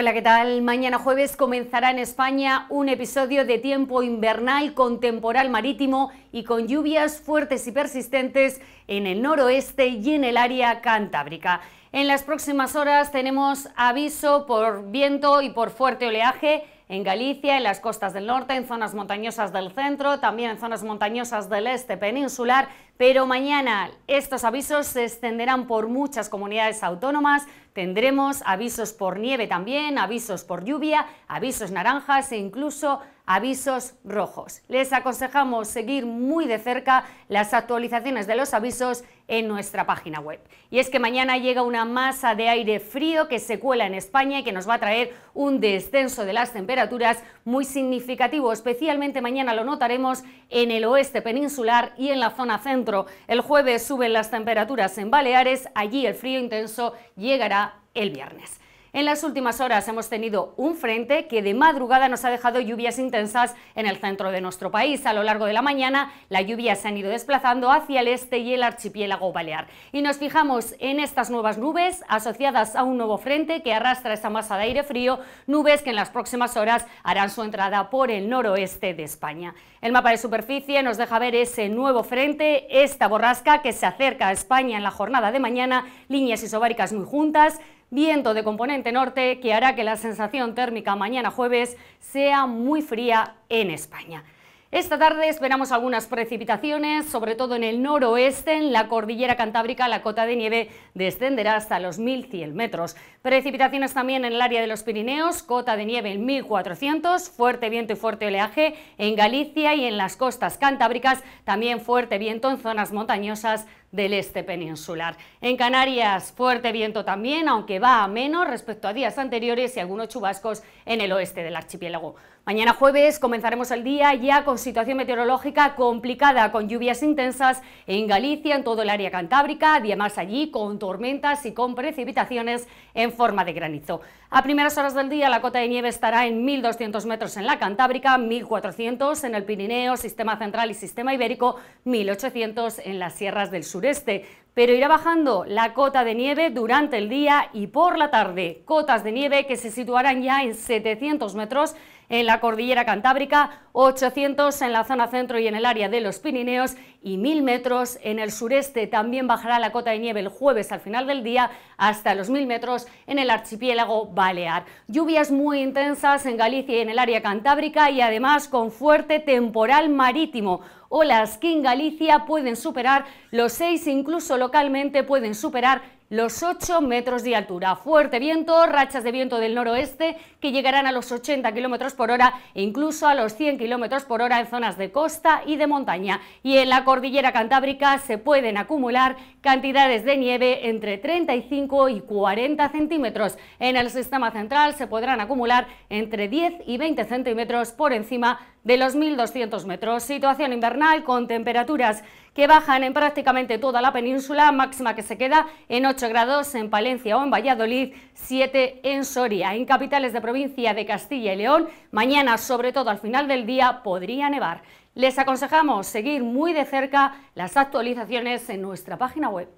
Hola, ¿qué tal? Mañana jueves comenzará en España un episodio de tiempo invernal con temporal marítimo y con lluvias fuertes y persistentes en el noroeste y en el área cantábrica. En las próximas horas tenemos aviso por viento y por fuerte oleaje en Galicia, en las costas del norte, en zonas montañosas del centro, también en zonas montañosas del este peninsular, pero mañana estos avisos se extenderán por muchas comunidades autónomas. Tendremos avisos por nieve también, avisos por lluvia, avisos naranjas e incluso avisos rojos. Les aconsejamos seguir muy de cerca las actualizaciones de los avisos en nuestra página web. Y es que mañana llega una masa de aire frío que se cuela en España y que nos va a traer un descenso de las temperaturas muy significativo, especialmente mañana lo notaremos en el oeste peninsular y en la zona centro el jueves suben las temperaturas en Baleares, allí el frío intenso llegará el viernes. En las últimas horas hemos tenido un frente que de madrugada nos ha dejado lluvias intensas en el centro de nuestro país. A lo largo de la mañana, la lluvia se han ido desplazando hacia el este y el archipiélago balear. Y nos fijamos en estas nuevas nubes asociadas a un nuevo frente que arrastra esa masa de aire frío, nubes que en las próximas horas harán su entrada por el noroeste de España. El mapa de superficie nos deja ver ese nuevo frente, esta borrasca que se acerca a España en la jornada de mañana, líneas isobáricas muy juntas, viento de componente norte que hará que la sensación térmica mañana jueves sea muy fría en España. Esta tarde esperamos algunas precipitaciones, sobre todo en el noroeste, en la cordillera cantábrica la cota de nieve descenderá hasta los 1.100 metros. Precipitaciones también en el área de los Pirineos, cota de nieve en 1.400, fuerte viento y fuerte oleaje en Galicia y en las costas cantábricas, también fuerte viento en zonas montañosas del este peninsular. En Canarias, fuerte viento también, aunque va a menos respecto a días anteriores y algunos chubascos en el oeste del archipiélago. Mañana jueves comenzaremos el día ya con situación meteorológica complicada, con lluvias intensas en Galicia, en todo el área cantábrica, además allí con tormentas y con precipitaciones en forma de granizo. A primeras horas del día la cota de nieve estará en 1.200 metros en la Cantábrica, 1.400 en el Pirineo, Sistema Central y Sistema Ibérico, 1.800 en las sierras del sureste. Pero irá bajando la cota de nieve durante el día y por la tarde. Cotas de nieve que se situarán ya en 700 metros en la cordillera cantábrica, 800 en la zona centro y en el área de los Pirineos y 1000 metros en el sureste. También bajará la cota de nieve el jueves al final del día hasta los 1000 metros en el archipiélago Balear. Lluvias muy intensas en Galicia y en el área cantábrica y además con fuerte temporal marítimo o las que en Galicia pueden superar los 6, incluso localmente pueden superar los 8 metros de altura. Fuerte viento, rachas de viento del noroeste que llegarán a los 80 km por hora e incluso a los 100 km por hora en zonas de costa y de montaña. Y en la cordillera cantábrica se pueden acumular cantidades de nieve entre 35 y 40 centímetros. En el sistema central se podrán acumular entre 10 y 20 centímetros por encima de los 1.200 metros. Situación invernal con temperaturas que bajan en prácticamente toda la península, máxima que se queda en 8 grados en Palencia o en Valladolid, 7 en Soria. En capitales de provincia de Castilla y León, mañana, sobre todo al final del día, podría nevar. Les aconsejamos seguir muy de cerca las actualizaciones en nuestra página web.